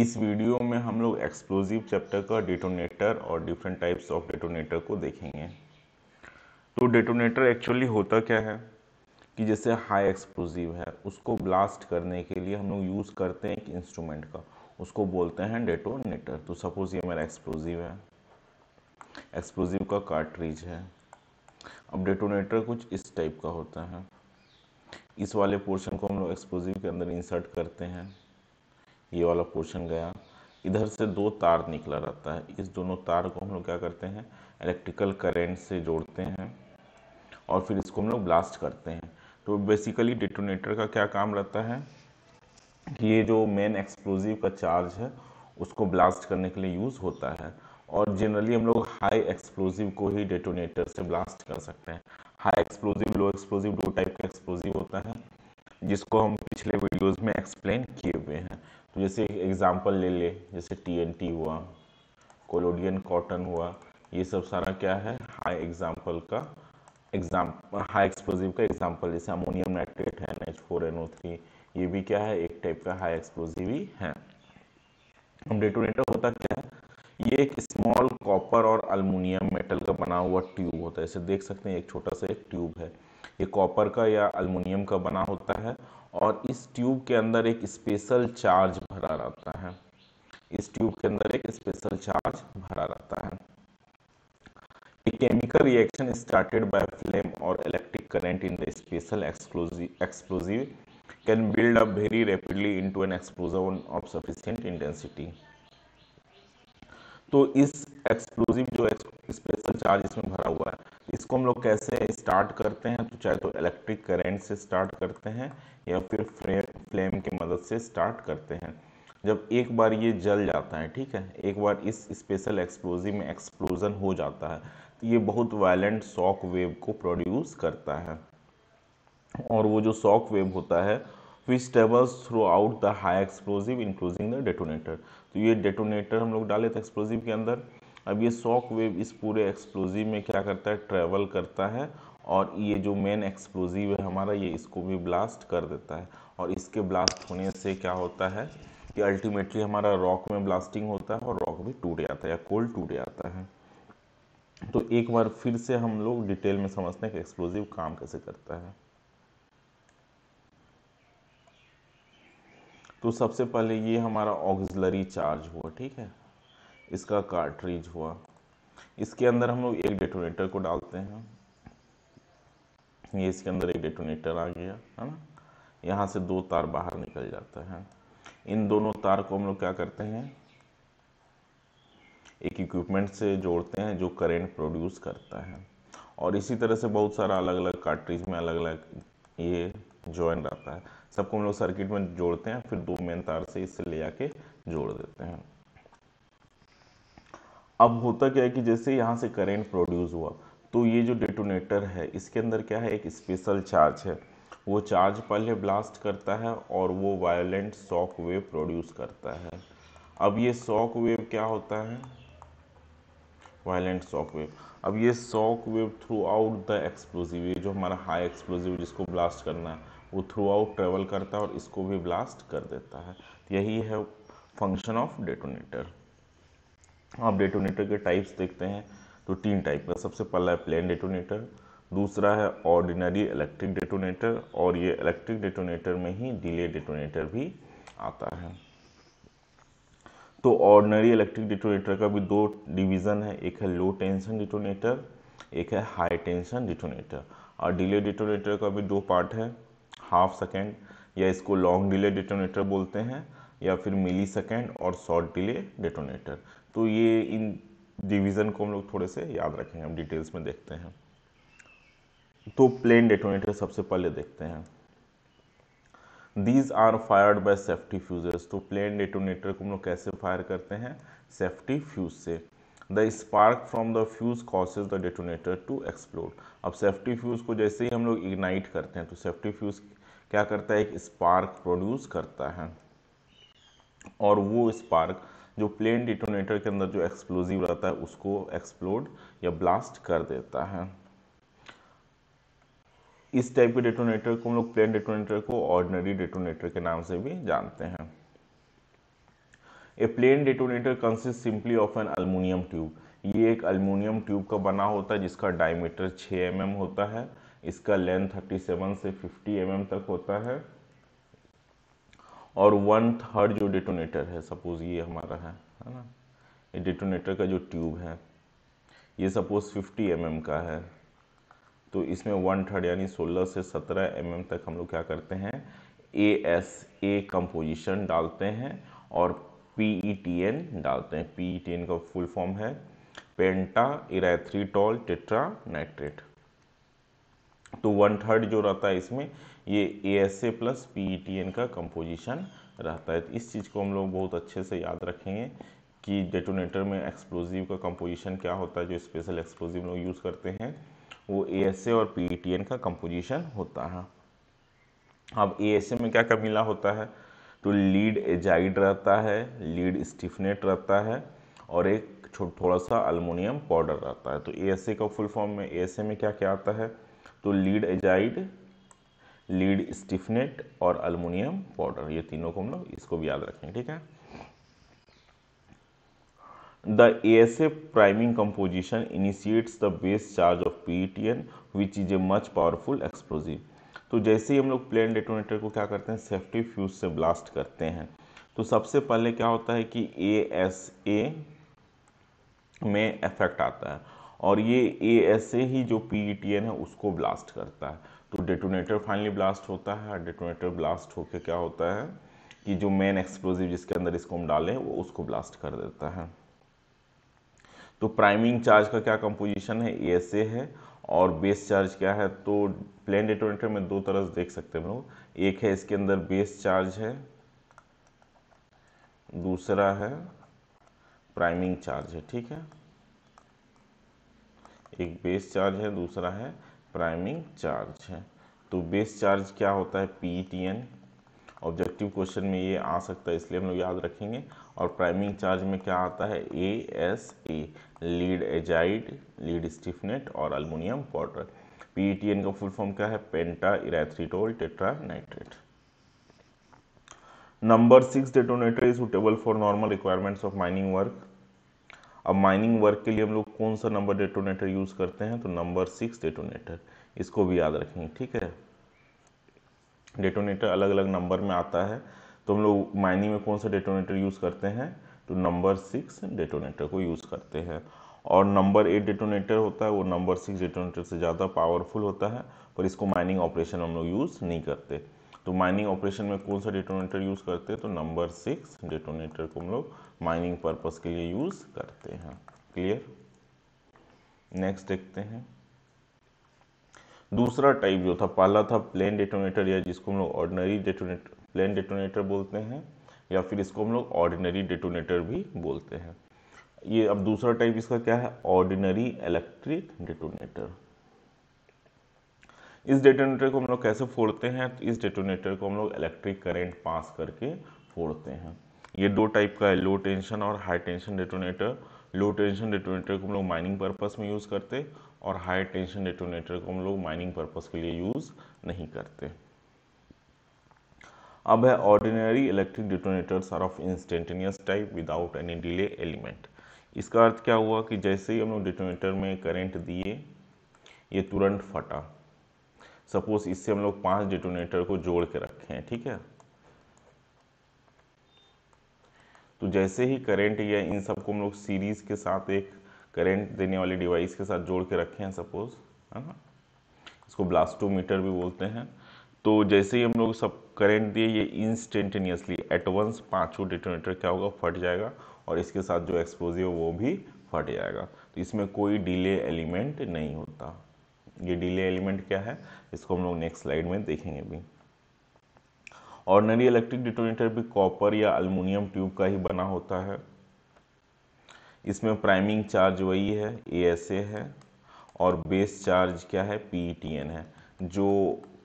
इस वीडियो में हम लोग एक्सप्लोजिव चैप्टर का डिटोनेटर और डिफरेंट टाइप्स ऑफ डिटोनेटर को देखेंगे तो डिटोनेटर एक्चुअली होता क्या है कि जैसे हाई एक्सप्लोजिव है उसको ब्लास्ट करने के लिए हम लोग यूज़ करते हैं एक इंस्ट्रूमेंट का उसको बोलते हैं डेटोनेटर तो सपोज़ ये मेरा एक्सप्लोजिव है एक्सप्लोजिव का कार्ट्रिज है अब डेटोनेटर कुछ इस टाइप का होता है इस वाले पोर्शन को हम लोग एक्सप्लोजिव के अंदर इंसर्ट करते हैं ये वाला पोर्शन गया इधर से दो तार निकला रहता है इस दोनों तार को हम लोग क्या करते हैं इलेक्ट्रिकल करेंट से जोड़ते हैं और फिर इसको हम लोग ब्लास्ट करते हैं तो बेसिकली डिटोनेटर का क्या काम रहता है कि ये जो मेन एक्सप्लोजिव का चार्ज है उसको ब्लास्ट करने के लिए यूज़ होता है और जनरली हम लोग हाई एक्सप्लोजिव को ही डेटोनेटर से ब्लास्ट कर सकते हैं हाई एक्सप्लोजिव लो एक्सप्लोजिव दो टाइप का एक्सप्लोजिव होता है जिसको हम पिछले वीडियोस में एक्सप्लेन किए हुए हैं जैसे एग्जांपल ले ले जैसे टीएनटी हुआ कोलोडियन कॉटन हुआ ये सब सारा क्या है हाई एग्जाम्पल का एग्जाम हाई एक्सप्लोजिव का एग्जाम्पल जैसे अमोनियम नाइट्रेट है N H four N O three ये भी क्या है एक टाइप का हाई एक्सप्लोजिव ही है हम डेटोनेटर होता क्या है ये एक स्मॉल कॉपर और अल्मोनियम मेटल का बना हुआ ट्यूब होता है इसे देख सकते हैं एक छोटा सा एक ट्यूब है ये कॉपर का या अलमिनियम का बना होता है और इस ट्यूब के अंदर एक स्पेशल चार्ज भरा रहता है इस ट्यूब के अंदर एक स्पेशल चार्ज भरा रहता है a chemical reaction started by flame और electric current in the special explosive can build up very rapidly into an explosion of sufficient intensity तो इस एक्सप्लोजिव जो स्पेशल चार्ज इसमें भरा हुआ है इसको हम लोग कैसे स्टार्ट करते हैं तो चाहे तो इलेक्ट्रिक करेंट से स्टार्ट करते हैं या फिर फ्लेम की मदद से स्टार्ट करते हैं जब एक बार ये जल जाता है ठीक है एक बार इस स्पेशल एक्सप्लोजिव में एक्सप्लोजन हो जाता है तो ये बहुत वायलेंट शॉक वेव को प्रोड्यूस करता है और वो जो शॉक वेव होता है travels throughout the high explosive including the detonator तो ये डेटोनेटर हम लोग डाले थे एक्सप्लोजिव के अंदर अब ये शॉक वेव इस पूरे एक्सप्लोजिव में क्या करता है ट्रेवल करता है और ये जो मेन एक्सप्लोजिव है हमारा ये इसको भी ब्लास्ट कर देता है और इसके ब्लास्ट होने से क्या होता है कि अल्टीमेटली हमारा रॉक में ब्लास्टिंग होता है और रॉक भी टूट जाता है या कोल टूट जाता है तो एक बार फिर से हम लोग डिटेल में समझते हैं कि एक्सप्लोजिव काम कैसे करता है तो सबसे पहले ये हमारा ऑग्जलरी चार्ज हुआ ठीक है इसका कार्ट्रिज हुआ इसके अंदर हम लोग एक डेटोनेटर को डालते हैं ये इसके अंदर एक डेटोनेटर आ गया है ना यहाँ से दो तार बाहर निकल जाता है इन दोनों तार को हम लोग क्या करते हैं एक इक्विपमेंट से जोड़ते हैं जो करंट प्रोड्यूस करता है और इसी तरह से बहुत सारा अलग अलग कार्ट्रिज में अलग अलग ये ज्वाइन रहता है सबको हम लोग सर्किट में जोड़ते हैं फिर दो मेन तार से इससे ले आके जोड़ देते हैं अब होता क्या है कि जैसे यहाँ से करेंट प्रोड्यूस हुआ तो ये जो डेटोनेटर है इसके अंदर क्या है एक स्पेशल चार्ज है वो चार्ज पहले ब्लास्ट करता है और वो वायलेंट शॉक वेव प्रोड्यूस करता है अब ये शॉक वेव क्या होता है वायलेंट शॉक वेव अब ये shock wave throughout the explosive ये जो हमारा हाई एक्सप्लोजिव जिसको ब्लास्ट करना है वो थ्रू आउट ट्रेवल करता है और इसको भी ब्लास्ट कर देता है यही है फंक्शन ऑफ डेटोनेटर आप डेटोनेटर के टाइप्स देखते हैं तो तीन टाइप का सबसे पहला है प्लेन डेटोनेटर दूसरा है ऑर्डिनरी इलेक्ट्रिक डेटोनेटर और ये इलेक्ट्रिक डेटोनेटर में ही डिले डेटोनेटर भी आता है तो ऑर्डनरी इलेक्ट्रिक डिटोनेटर का भी दो डिवीज़न है एक है लो टेंशन डिटोनेटर एक है हाई टेंशन डिटोनेटर और डिले डिटोनेटर का भी दो पार्ट है हाफ सेकेंड या इसको लॉन्ग डिले डिटोनेटर बोलते हैं या फिर मिली सेकेंड और शॉर्ट डिले डिटोनेटर तो ये इन डिवीज़न को हम लोग थोड़े से याद रखेंगे हम डिटेल्स में देखते हैं तो प्लेन डिटोनेटर सबसे पहले देखते हैं these are fired by safety fuses तो प्लेन डेटोनेटर को हम लोग कैसे फायर करते हैं सेफ्टी फ्यूज से the spark from the fuse causes the detonator to explode अब सेफ्टी फ्यूज को जैसे ही हम लोग इग्नाइट करते हैं तो सेफ्टी फ्यूज क्या करता है एक स्पार्क प्रोड्यूस करता है और वो स्पार्क जो प्लेन डिटोनेटर के अंदर जो एक्सप्लोजिव रहता है उसको एक्सप्लोड या ब्लास्ट कर देता है इस टाइप के डेटोनेटर को हम लोग प्लेन डेटोनेटर को ऑर्डनरी डेटोनेटर के नाम से भी जानते हैं a plain detonator consist simply of an aluminium tube ये एक अल्मोनियम ट्यूब का बना होता है जिसका डायमीटर 6 एम mm होता है इसका लेंथ 37 से 50 एम mm तक होता है और वन थर्ड जो डेटोनेटर है सपोज ये हमारा है है ना ये डेटोनेटर का जो ट्यूब है ये सपोज 50 एम mm का है तो इसमें वन थर्ड यानी 16 से 17 एम mm तक हम लोग क्या करते हैं ए एस ए कंपोजिशन डालते हैं और पी ई टी एन डालते हैं पी ई टी एन का फुल फॉर्म है पेंटा इराथ्रीटॉल टेट्रा नाइट्रेट तो वन थर्ड जो रहता है इसमें ये A S A plus P E T N का कंपोजिशन रहता है इस चीज़ को हम लोग बहुत अच्छे से याद रखेंगे कि डेटोनेटर में एक्सप्लोजिव का कंपोजिशन क्या होता है जो स्पेशल एक्सप्लोजिव लोग यूज़ करते हैं वो ए और पी e का कंपोजिशन होता है अब ए में क्या कमीला होता है तो लीड एजाइड रहता है लीड स्टिफनेट रहता है और एक थोड़ा सा अल्मोनियम पाउडर रहता है तो ए का फुल फॉर्म में ए में क्या क्या आता है तो लीड एजाइड लीड स्टिफनेट और अल्मोनियम पाउडर ये तीनों को हम लोग इसको भी याद रखें ठीक है the A S The ASF priming composition initiates the base charge T N which is a much powerful explosive तो जैसे ही हम लोग प्लेन डेटोनेटर को क्या करते हैं सेफ्टी फ्यूज से ब्लास्ट करते हैं तो सबसे पहले क्या होता है कि ए एस ए में इफेक्ट आता है और ये ए एस ए ही जो पी ई टी एन है उसको ब्लास्ट करता है तो डेटोनेटर फाइनली ब्लास्ट होता है डेटोनेटर ब्लास्ट होकर क्या होता है कि जो मेन एक्सप्लोजिव जिसके अंदर इसको हम डालें वो उसको ब्लास्ट कर देता है तो प्राइमिंग चार्ज का क्या कंपोजिशन है ए एस ए है और बेस चार्ज क्या है तो प्लेन डेटोनेटर में दो तरह से देख सकते हैं हम लोग एक है इसके अंदर बेस चार्ज है दूसरा है प्राइमिंग चार्ज है ठीक है एक बेस चार्ज है दूसरा है प्राइमिंग चार्ज है तो बेस चार्ज क्या होता है P T N objective question में ये आ सकता है इसलिए हम लोग याद रखेंगे और प्राइमिंग चार्ज में क्या आता है A S A lead azide lead styphnate और अल्मोनियम पाउडर पीईटीएन का फुल फॉर्म क्या है penta erythritol tetra nitrate number six detonator is suitable for normal requirements of mining work अब माइनिंग वर्क के लिए हम लोग कौन सा नंबर डेटोनेटर यूज़ करते हैं तो नंबर सिक्स डेटोनेटर इसको भी याद रखेंगे ठीक है डेटोनेटर अलग अलग नंबर में आता है तो हम लोग माइनिंग में कौन सा डेटोनेटर यूज़ करते हैं तो नंबर सिक्स डेटोनेटर को यूज़ करते हैं और नंबर एट डेटोनेटर होता है वो नंबर सिक्स डेटोनेटर से ज़्यादा पावरफुल होता है पर इसको माइनिंग ऑपरेशन हम लोग यूज़ नहीं करते तो माइनिंग ऑपरेशन में कौन सा डेटोनेटर यूज़ करते हैं तो नंबर सिक्स डेटोनेटर को हम लोग माइनिंग पर्पज़ के लिए यूज़ करते हैं क्लियर नेक्स्ट देखते हैं दूसरा टाइप जो था पहला था प्लेन डेटोनेटर या जिसको हम लोग ऑर्डनरी डेटोनेटर प्लेन डेटोनेटर बोलते हैं या फिर इसको हम लोग ऑर्डिनरी डेटोनेटर भी बोलते हैं ये अब दूसरा टाइप इसका क्या है ऑर्डिनरी इलेक्ट्रिक डेटोनेटर इस डेटोनेटर को हम लोग कैसे फोड़ते हैं तो इस डेटोनेटर को हम लोग इलेक्ट्रिक करेंट पास करके फोड़ते हैं ये दो टाइप का है लो टेंशन और high tension detonator low tension detonator को हम लोग माइनिंग पर्पस में यूज़ करते और हाई टेंशन डेटोनेटर को हम लोग माइनिंग पर्पज़ के लिए यूज़ नहीं करते अब है ordinary electric detonators are of instantaneous type without any delay element इसका अर्थ क्या हुआ कि जैसे ही हम लोग डिटोनेटर में करंट दिए ये तुरंत फटा सपोज इससे हम लोग पांच डिटोनेटर को जोड़ के रखे हैं ठीक है तो जैसे ही करंट या इन सबको हम लोग सीरीज के साथ एक करेंट देने वाली डिवाइस के साथ जोड़ के रखे हैं सपोज है ना इसको ब्लास्टोमीटर भी बोलते हैं तो जैसे ही हम लोग सब करेंट दिए ये इंस्टेंटेनियसली एट वंस पाँचों डिटोनेटर क्या होगा फट जाएगा और इसके साथ जो एक्सप्लोजिव वो भी फट जाएगा तो इसमें कोई डिले एलिमेंट नहीं होता ये डिले एलिमेंट क्या है इसको हम लोग नेक्स्ट स्लाइड में देखेंगे भी ऑर्डनरी इलेक्ट्रिक डिटोनेटर भी कॉपर या अल्मोनियम ट्यूब का ही बना होता है इसमें प्राइमिंग चार्ज वही है ए है और बेस चार्ज क्या है पी e है जो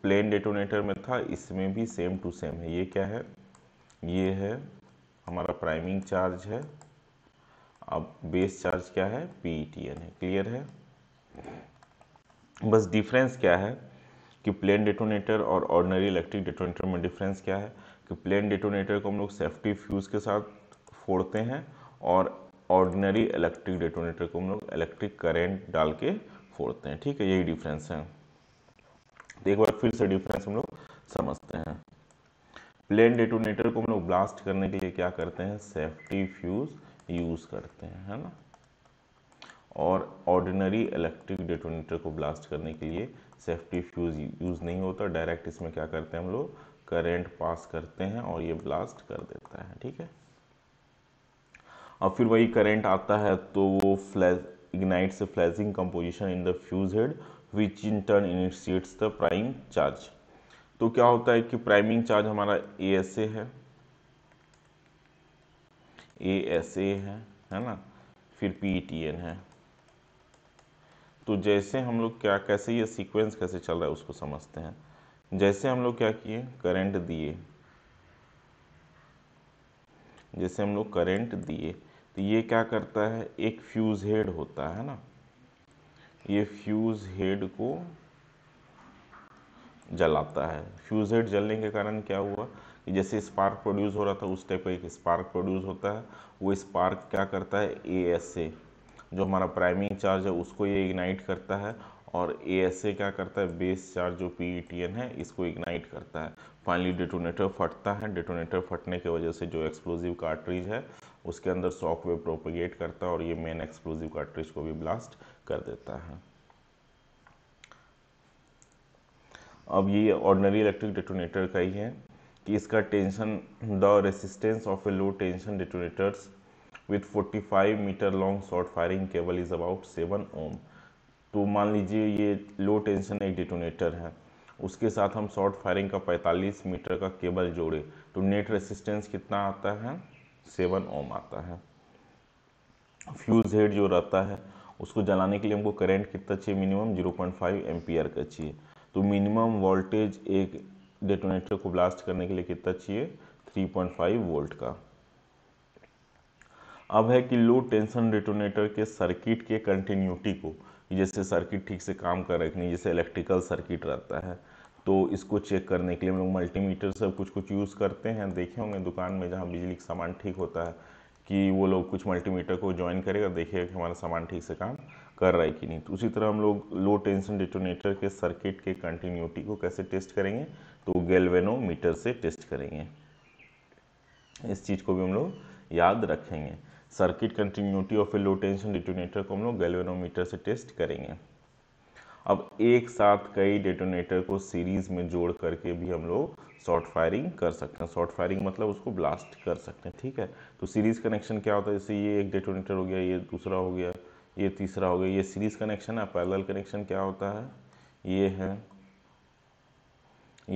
प्लेन डेटोनेटर में था इसमें भी सेम टू सेम है ये क्या है ये है हमारा प्राइमिंग चार्ज है अब बेस चार्ज क्या है पी e है क्लियर है बस डिफरेंस क्या है कि प्लेन डेटोनेटर और ऑर्डनरी इलेक्ट्रिक डेटोनेटर में डिफरेंस क्या है कि प्लेन डेटोनेटर को हम लोग सेफ्टी फ्यूज़ के साथ फोड़ते हैं और ऑर्डिनरी इलेक्ट्रिक डेटोनेटर को हम लोग इलेक्ट्रिक करेंट डाल के फोड़ते हैं ठीक है यही डिफरेंस है एक बार फिर से डिफरेंस हम लोग समझते हैं प्लेन डेटोनेटर को हम लोग ब्लास्ट करने के लिए क्या करते हैं सेफ्टी फ्यूज यूज़ करते हैं है ना और ऑर्डिनरी इलेक्ट्रिक डेटोनेटर को ब्लास्ट करने के लिए सेफ्टी फ्यूज यूज़ नहीं होता डायरेक्ट इसमें क्या करते हैं हम लोग करेंट पास करते हैं और ये ब्लास्ट कर देता है ठीक है अब फिर वही करंट आता है तो वो flash ignites a flashing composition in the fuse head which in turn initiates the prime charge तो क्या होता है कि प्राइमिंग चार्ज हमारा ए एस ए है ए एस ए है है ना फिर पी टी एन है तो जैसे हम लोग क्या कैसे ये सीक्वेंस कैसे चल रहा है उसको समझते हैं जैसे हम लोग क्या किए करंट दिए जैसे हम लोग करंट दिए तो ये क्या करता है एक फ्यूज़ हेड होता है ना ये फ्यूज़ हेड को जलाता है फ्यूज़ हेड जलने के कारण क्या हुआ कि जैसे स्पार्क प्रोड्यूस हो रहा था उस टाइप का एक स्पार्क प्रोड्यूस होता है वो स्पार्क क्या करता है ए एस ए जो हमारा प्राइमिंग चार्ज है उसको ये इग्नाइट करता है और ए एस ए क्या करता है बेस चार्ज जो पी टी एन है इसको इग्नाइट करता है फाइनली डिटोनेटर फटता है डिटोनेटर फटने की वजह से जो एक्सप्लोजिव कार्ट्रिज है उसके अंदर शॉक प्रोपोगेट करता है और ये मेन एक्सप्लोजिव कार्ट्रिज को भी ब्लास्ट कर देता है अब ये ऑर्डनरी इलेक्ट्रिक डिटोनेटर का ही है कि इसका tension the resistance of a low tension detonators with 45 metre long short firing cable is about 7 ohm तो मान लीजिए ये लो टेंशन एक डिटोनेटर है उसके साथ हम शॉर्ट फायरिंग का 45 मीटर का केबल जोड़े तो नेट रेसिस्टेंस कितना आता है सेवन ओम आता है फ्यूज़ हेड जो रहता है उसको जलाने के लिए हमको करंट कितना चाहिए मिनिमम 0.5 पॉइंट का चाहिए तो मिनिमम वोल्टेज एक डेटोनेटर को ब्लास्ट करने के लिए कितना चाहिए 3.5 वोल्ट का अब है कि लो टेंशन डेटोनेटर के सर्किट के कंटिन्यूटी को जैसे सर्किट ठीक से काम कर रखनी जैसे इलेक्ट्रिकल सर्किट रहता है तो इसको चेक करने के लिए हम लोग मल्टीमीटर सब कुछ कुछ यूज़ करते हैं देखे होंगे दुकान में जहाँ बिजली का सामान ठीक होता है कि वो लोग कुछ मल्टीमीटर को ज्वाइन करेगा देखेगा कि हमारा सामान ठीक से काम कर रहा है कि नहीं तो उसी तरह हम लोग लो टेंशन डिटोनेटर के सर्किट के कंटिन्यूटी को कैसे टेस्ट करेंगे तो गेलवेनोमीटर से टेस्ट करेंगे इस चीज़ को भी हम लोग याद रखेंगे circuit continuity of a low tension detonator को हम लोग मीटर से टेस्ट करेंगे अब एक साथ कई डेटोनेटर को सीरीज में जोड़ करके भी हम लोग शॉर्ट फायरिंग कर सकते हैं शॉर्ट फायरिंग मतलब उसको ब्लास्ट कर सकते हैं ठीक है तो सीरीज कनेक्शन क्या होता है जैसे ये एक डेटोनेटर हो गया ये दूसरा हो गया ये तीसरा हो गया ये सीरीज कनेक्शन है पैरल कनेक्शन क्या होता है ये है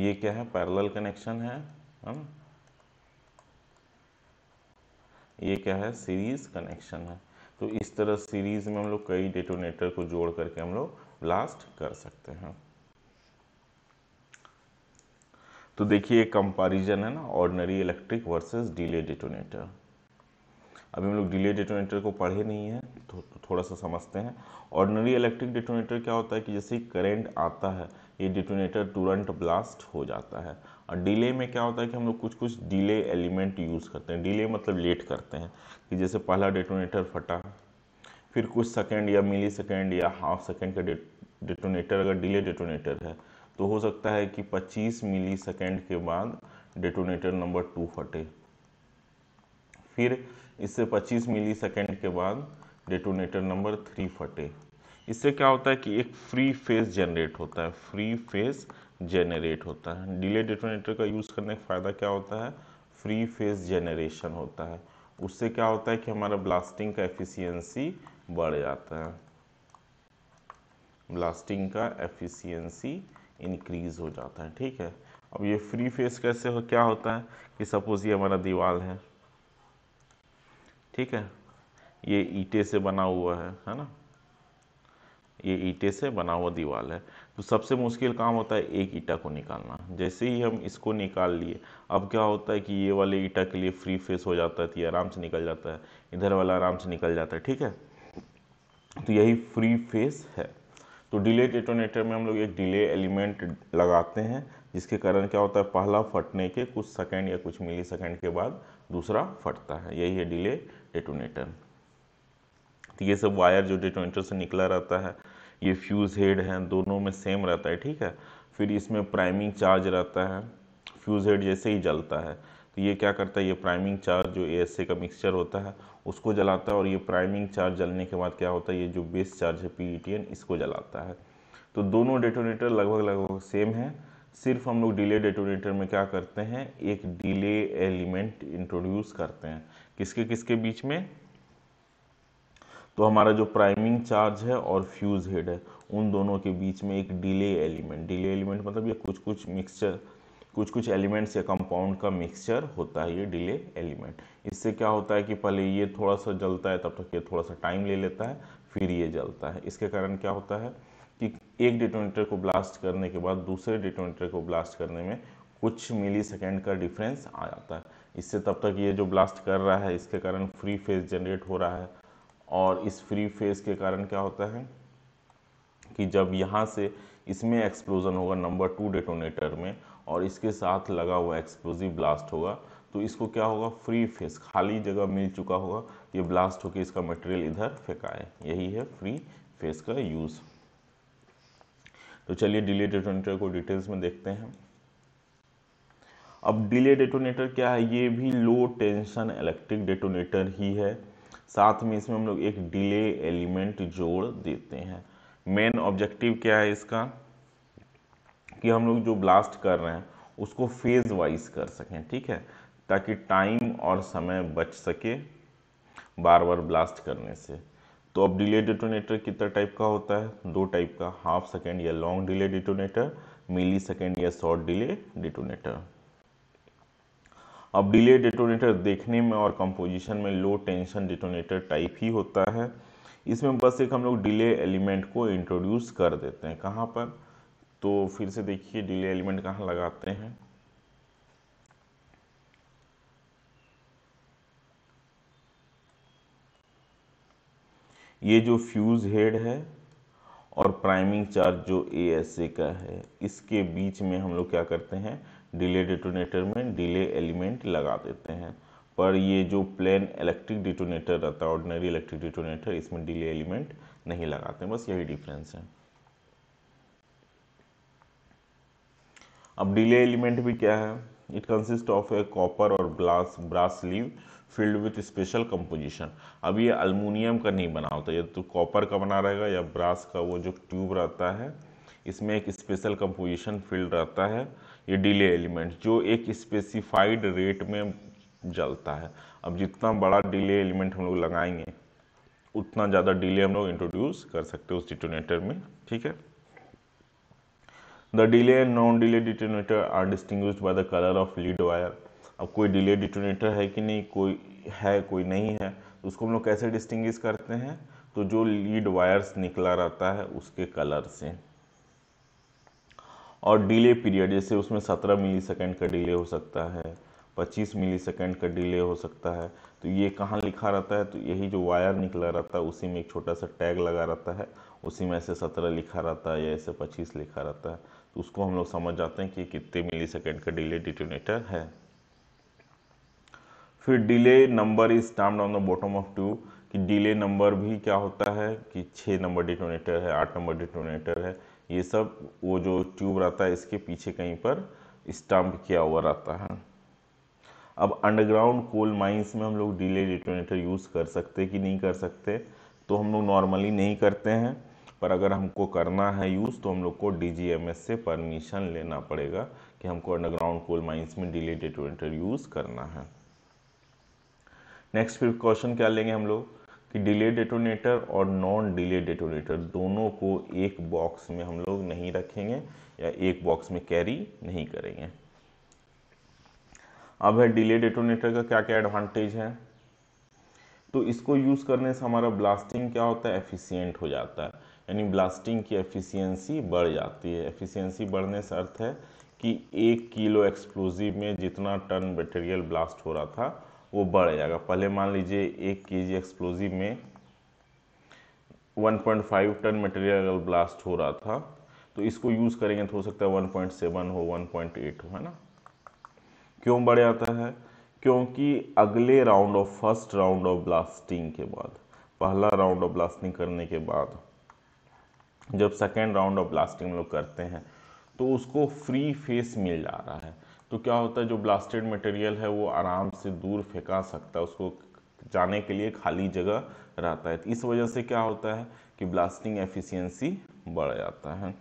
ये क्या है पैरल कनेक्शन है हम ये क्या है सीरीज कनेक्शन है तो इस तरह सीरीज में हम लोग कई डेटोनेटर को जोड़ करके हम लोग ब्लास्ट कर सकते हैं तो देखिए कंपैरिजन है ना ordinary electric versus delay detonator अभी हम लोग डिले डिटोनेटर को पढ़े नहीं है थो, तो थोड़ा सा समझते हैं ऑर्डनरी इलेक्ट्रिक डिटोनेटर क्या होता है कि जैसे करंट आता है ये डिटोनेटर तुरंत ब्लास्ट हो जाता है और डिले में क्या होता है कि हम लोग कुछ कुछ डिले एलिमेंट यूज़ करते हैं डिले मतलब लेट करते हैं कि जैसे पहला डिटोनेटर फटा फिर कुछ सेकेंड या मिली सेकेंड या हाफ सेकेंड का डिटोनेटर अगर डिले डिटोनेटर है तो हो सकता है कि 25 मिली सेकेंड के बाद डिटोनेटर नंबर टू फटे फिर इससे 25 मिली सेकेंड के बाद डिटोनेटर नंबर थ्री फटे इससे क्या होता है कि एक फ्री फेस जनरेट होता है फ्री फेस जनरेट होता है डिले डिटोनेटर का यूज़ करने का फ़ायदा क्या होता है फ्री फेस जनरेशन होता है उससे क्या होता है कि हमारा ब्लास्टिंग का एफिशिएंसी बढ़ जाता है ब्लास्टिंग का एफिशिएंसी इंक्रीज हो जाता है ठीक है अब ये फ्री फेस कैसे हो क्या होता है कि सपोज ये हमारा दीवार है ठीक है ये ईटे से बना हुआ है है ना ये ईटे से बना हुआ दीवार है तो सबसे मुश्किल काम होता है एक ईटा को निकालना जैसे ही हम इसको निकाल लिए अब क्या होता है कि ये वाले ईटा के लिए फ्री फेस हो जाता है तो ये आराम से निकल जाता है इधर वाला आराम से निकल जाता है ठीक है तो यही फ्री फेस है तो डिले डेटोनेटर में हम लोग एक डिले एलिमेंट लगाते हैं जिसके कारण क्या होता है पहला फटने के कुछ सेकंड या कुछ मिली सेकेंड के बाद दूसरा फटता है यही है डिले डेटोनेटर तो ये सब वायर जो डेटोनेटर से निकला रहता है ये फ्यूज़ हेड है दोनों में सेम रहता है ठीक है फिर इसमें प्राइमिंग चार्ज रहता है फ्यूज़ हेड जैसे ही जलता है तो ये क्या करता है ये प्राइमिंग चार्ज जो ए एस ए का मिक्सचर होता है उसको जलाता है और ये प्राइमिंग चार्ज जलने के बाद क्या होता है ये जो बेस चार्ज है पी टी एन इसको जलाता है तो दोनों डेटोनेटर लगभग लगभग सेम है सिर्फ हम लोग डिले डेटोनेटर में क्या करते हैं एक डिले एलिमेंट इंट्रोड्यूस करते हैं किसके किसके बीच में तो हमारा जो प्राइमिंग चार्ज है और फ्यूज हेड है उन दोनों के बीच में एक डिले एलिमेंट डिले एलिमेंट मतलब ये कुछ कुछ मिक्सचर कुछ कुछ एलिमेंट्स या कंपाउंड का मिक्सचर होता है ये डिले एलिमेंट इससे क्या होता है कि पहले ये थोड़ा सा जलता है तब तक ये थोड़ा सा टाइम ले लेता है फिर ये जलता है इसके कारण क्या होता है कि एक डिटोनेटर को ब्लास्ट करने के बाद दूसरे डिटोनेटर को ब्लास्ट करने में कुछ मिली सेकेंड का डिफरेंस आ जाता है इससे तब तक ये जो ब्लास्ट कर रहा है इसके कारण फ्री फेज जनरेट हो रहा है और इस फ्री फेज के कारण क्या होता है कि जब यहाँ से इसमें एक्सप्लोजन होगा नंबर टू डेटोनेटर में और इसके साथ लगा हुआ एक्सप्लोजिव ब्लास्ट होगा तो इसको क्या होगा फ्री फेस खाली जगह मिल चुका होगा ये ब्लास्ट होकर इसका मटेरियल इधर फेंका है यही है फ्री फेस का यूज़ तो चलिए डिले डिटोनेटर को डिटेल्स में देखते हैं अब डिले डेटोनेटर क्या है ये भी लो टेंशन इलेक्ट्रिक डेटोनेटर ही है साथ में इसमें हम लोग एक डिले एलिमेंट जोड़ देते हैं मेन ऑब्जेक्टिव क्या है इसका कि हम लोग जो ब्लास्ट कर रहे हैं उसको फेज वाइज कर सकें ठीक है ताकि टाइम और समय बच सके बार बार ब्लास्ट करने से तो अब डिले डिटोनेटर कितना टाइप का होता है दो टाइप का हाफ सेकेंड या long delay detonator millisecond या शॉर्ट डिले डिटोनेटर अब डिले डिटोनेटर देखने में और कंपोजिशन में लो टेंशन डिटोनेटर टाइप ही होता है इसमें बस एक हम लोग डिले एलिमेंट को इंट्रोड्यूस कर देते हैं कहाँ पर तो फिर से देखिए डिले एलिमेंट कहाँ लगाते हैं ये जो फ्यूज हेड है और प्राइमिंग चार्ज जो ए एस ए का है इसके बीच में हम लोग क्या करते हैं डिले डिटोनेटर में डिले एलिमेंट लगा देते हैं पर ये जो प्लेन इलेक्ट्रिक डिटोनेटर रहता है ऑर्डिनरी इलेक्ट्रिक डिटोनेटर इसमें डिले एलिमेंट नहीं लगाते बस यही डिफरेंस है अब डिले एलिमेंट भी क्या है it consist of a copper और ब्लास brass leave field with special composition अब ये अल्मोनियम का नहीं बना होता ये तो कॉपर का बना रहेगा या ब्रास का वो जो ट्यूब रहता है इसमें एक स्पेशल कंपोजिशन फील्ड रहता है ये डिले एलिमेंट जो एक स्पेसिफाइड रेट में जलता है अब जितना बड़ा डिले एलिमेंट हम लोग लगाएंगे उतना ज़्यादा डिले हम लोग इंट्रोड्यूस कर सकते हैं उस डिटोनेटर में ठीक है The delay and non-delay detonator are distinguished by the color of lead wire. अब कोई डिले डिटोनेटर है कि नहीं कोई है कोई नहीं है तो उसको हम लोग कैसे डिस्टिंग्विश करते हैं तो जो लीड वायर्स निकला रहता है उसके कलर से और डिले पीरियड जैसे उसमें 17 सेकेंड का डिले हो सकता है 25 सेकेंड का डिले हो सकता है तो ये कहाँ लिखा रहता है तो यही जो वायर निकला रहता है उसी में एक छोटा सा टैग लगा रहता है उसी में ऐसे 17 लिखा रहता है या ऐसे 25 लिखा रहता है तो उसको हम लोग समझ जाते हैं कि कितने मिली सेकेंड का डिले डिटोनेटर है फिर delay number is stamped on the bottom of tube कि डिले नंबर भी क्या होता है कि छः नंबर डिटोनेटर है आठ नंबर डिटोनेटर है ये सब वो जो ट्यूब रहता है इसके पीछे कहीं पर स्टाम्प किया हुआ रहता है अब अंडरग्राउंड कोल माइंस में हम लोग डिले डिटोनेटर यूज़ कर सकते कि नहीं कर सकते तो हम लोग नॉर्मली नहीं करते हैं पर अगर हमको करना है यूज़ तो हम लोग को डी से परमिशन लेना पड़ेगा कि हमको अंडरग्राउंड कोल माइंस में डिलेटेड टू यूज़ करना है नेक्स्ट फिर क्वेश्चन क्या लेंगे हम लोग कि डिले डेटोनेटर और नॉन डिले डेटोनेटर दोनों को एक बॉक्स में हम लोग नहीं रखेंगे या एक बॉक्स में कैरी नहीं करेंगे अब है डिले डेटोनेटर का क्या क्या एडवांटेज है तो इसको यूज़ करने से हमारा ब्लास्टिंग क्या होता है एफिशिएंट हो जाता है यानी ब्लास्टिंग की एफिशिएंसी बढ़ जाती है एफिशिएंसी बढ़ने से अर्थ है कि एक किलो एक्सप्लोजिव में जितना टन मटेरियल ब्लास्ट हो रहा था वो बढ़ जाएगा पहले मान लीजिए एक के जी एक्सप्लोजिव में 1.5 टन मटेरियल ब्लास्ट हो रहा था तो इसको यूज़ करेंगे तो हो सकता है 1.7 हो 1.8 हो है ना क्यों बढ़ जाता है क्योंकि अगले round of first round of blasting के बाद पहला राउंड ऑफ ब्लास्टिंग करने के बाद जब सेकेंड राउंड ऑफ ब्लास्टिंग लोग करते हैं तो उसको फ्री फेस मिल जा रहा है तो क्या होता है जो ब्लास्टेड मटेरियल है वो आराम से दूर फेंका सकता है उसको जाने के लिए खाली जगह रहता है तो इस वजह से क्या होता है कि ब्लास्टिंग एफिशिएंसी बढ़ जाता है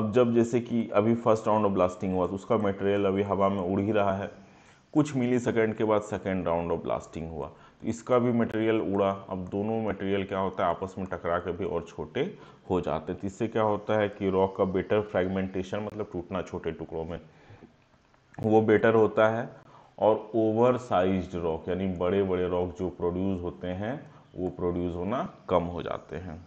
अब जब जैसे कि अभी फर्स्ट राउंड ऑफ ब्लास्टिंग हुआ तो उसका मटेरियल अभी हवा में उड़ ही रहा है कुछ मिली सेकेंड के बाद सेकेंड राउंड ऑफ ब्लास्टिंग हुआ तो इसका भी मटेरियल उड़ा अब दोनों मटेरियल क्या होता है आपस में टकरा के भी और छोटे हो जाते हैं तो इससे क्या होता है कि रॉक का बेटर फ्रेगमेंटेशन मतलब टूटना छोटे टुकड़ों में वो बेटर होता है और ओवर साइज रॉक यानी बड़े बड़े रॉक जो प्रोड्यूस होते हैं वो प्रोड्यूस होना कम हो जाते हैं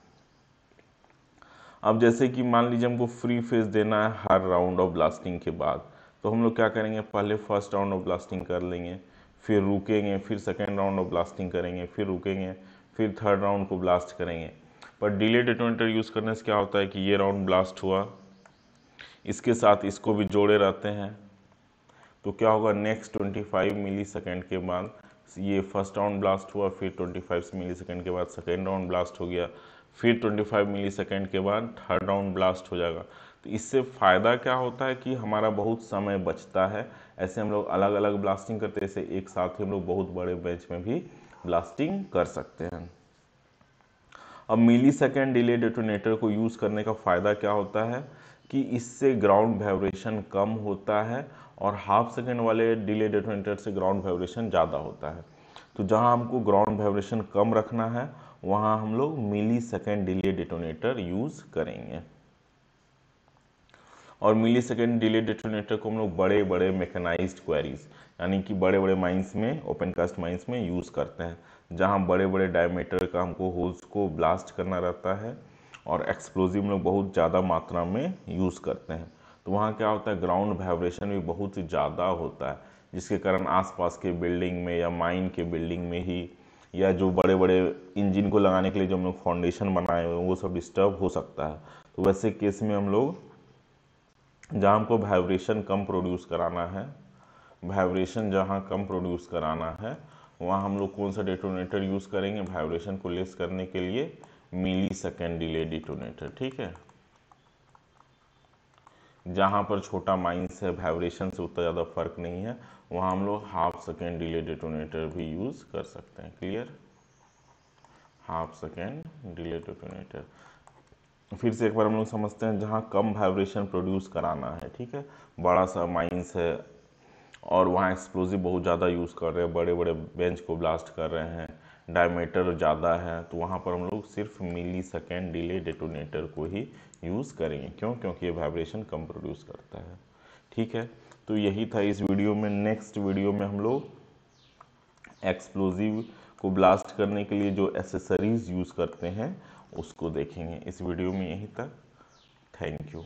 अब जैसे कि मान लीजिए हमको फ्री फेस देना है हर राउंड ऑफ ब्लास्टिंग के बाद तो हम लोग क्या करेंगे पहले फर्स्ट राउंड ऑफ ब्लास्टिंग कर लेंगे फिर रुकेंगे फिर सेकेंड राउंड ऑफ ब्लास्टिंग करेंगे फिर रुकेंगे फिर थर्ड राउंड को ब्लास्ट करेंगे पर डिले डिटोनेटर यूज़ करने से क्या होता है कि ये राउंड ब्लास्ट हुआ इसके साथ इसको भी जोड़े रहते हैं तो क्या होगा नेक्स्ट 25 मिली सेकेंड के बाद ये फर्स्ट राउंड ब्लास्ट हुआ फिर 25 मिली सेकेंड के बाद सेकेंड राउंड ब्लास्ट हो गया फिर 25 मिली सेकेंड के बाद थर्ड राउंड ब्लास्ट हो जाएगा इससे फ़ायदा क्या होता है कि हमारा बहुत समय बचता है ऐसे हम लोग अलग अलग ब्लास्टिंग करते हैं ऐसे एक साथ ही हम लोग बहुत बड़े बैच में भी ब्लास्टिंग कर सकते हैं अब मिली सेकेंड डिले डेटोनेटर को यूज़ करने का फ़ायदा क्या होता है कि इससे ग्राउंड वाइब्रेशन कम होता है और हाफ सेकेंड वाले डिले डेटोनेटर से ग्राउंड वाइब्रेशन ज़्यादा होता है तो जहाँ हमको ग्राउंड वाइब्रेशन कम रखना है वहाँ हम लोग millisecond delay detonator use करेंगे और मिली सेकेंड डिले डेटोनेटर को हम लोग बड़े बड़े मेकेनाइज क्वेरीज यानी कि बड़े बड़े माइंस में ओपन कास्ट माइंस में यूज़ करते हैं जहाँ बड़े बड़े डायमीटर का हमको होल्स को ब्लास्ट करना रहता है और एक्सप्लोजिव लोग बहुत ज़्यादा मात्रा में यूज़ करते हैं तो वहाँ क्या होता है ग्राउंड वाइब्रेशन भी बहुत ज़्यादा होता है जिसके कारण आसपास के बिल्डिंग में या माइन के बिल्डिंग में ही या जो बड़े बड़े इंजन को लगाने के लिए जो हम लोग फाउंडेशन बनाए हुए हैं वो सब डिस्टर्ब हो सकता है तो वैसे केस में हम लोग जहाँ हमको वाइब्रेशन कम प्रोड्यूस कराना है वाइब्रेशन जहाँ कम प्रोड्यूस कराना है वहाँ हम लोग कौन सा डिटोनेटर यूज़ करेंगे वाइब्रेशन को लेस करने के लिए मिली सेकेंड डिले डिटोनेटर ठीक है जहाँ पर छोटा माइंस है वाइब्रेशन से उतना ज़्यादा फर्क नहीं है वहाँ हम लोग हाफ सेकेंड डिले डिटोनेटर भी यूज़ कर सकते हैं clear half second delay detonator फिर से एक बार हम लोग समझते हैं जहाँ कम वाइब्रेशन प्रोड्यूस कराना है ठीक है बड़ा सा माइंस है और वहाँ एक्सप्लोजिव बहुत ज़्यादा यूज़ कर रहे हैं बड़े बड़े बेंच को ब्लास्ट कर रहे हैं डायमीटर ज़्यादा है तो वहाँ पर हम लोग सिर्फ मिली सेकेंड डिले डेटोनेटर को ही यूज़ करेंगे क्यों क्योंकि ये वाइब्रेशन कम प्रोड्यूस करता है ठीक है तो यही था इस वीडियो में नेक्स्ट वीडियो में हम लोग एक्सप्लोजिव को ब्लास्ट करने के लिए जो एसेसरीज़ यूज़ करते हैं उसको देखेंगे इस वीडियो में यहीं तक थैंक यू